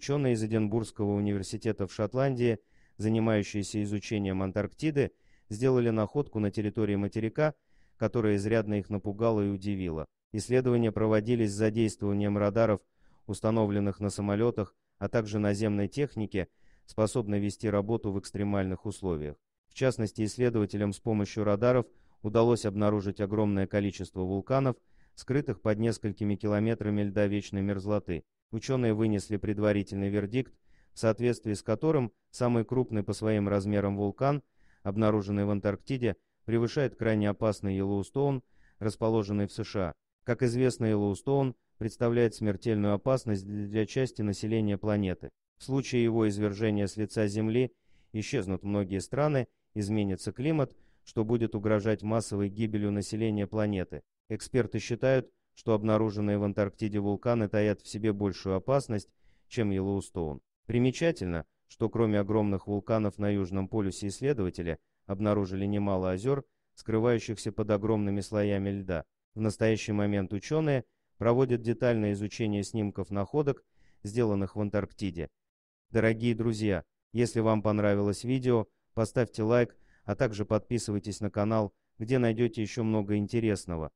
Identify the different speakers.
Speaker 1: Ученые из Эдинбургского университета в Шотландии, занимающиеся изучением Антарктиды, сделали находку на территории материка, которая изрядно их напугала и удивила. Исследования проводились с задействованием радаров, установленных на самолетах, а также наземной техники, способной вести работу в экстремальных условиях. В частности, исследователям с помощью радаров удалось обнаружить огромное количество вулканов, скрытых под несколькими километрами льда вечной мерзлоты, Ученые вынесли предварительный вердикт, в соответствии с которым самый крупный по своим размерам вулкан, обнаруженный в Антарктиде, превышает крайне опасный Йеллоустоун, расположенный в США. Как известно, Йеллоустоун представляет смертельную опасность для части населения планеты. В случае его извержения с лица Земли исчезнут многие страны, изменится климат, что будет угрожать массовой гибелью населения планеты. Эксперты считают, что обнаруженные в Антарктиде вулканы таят в себе большую опасность, чем Йеллоустоун. Примечательно, что кроме огромных вулканов на Южном полюсе исследователи обнаружили немало озер, скрывающихся под огромными слоями льда. В настоящий момент ученые проводят детальное изучение снимков находок, сделанных в Антарктиде. Дорогие друзья, если вам понравилось видео, поставьте лайк, а также подписывайтесь на канал, где найдете еще много интересного.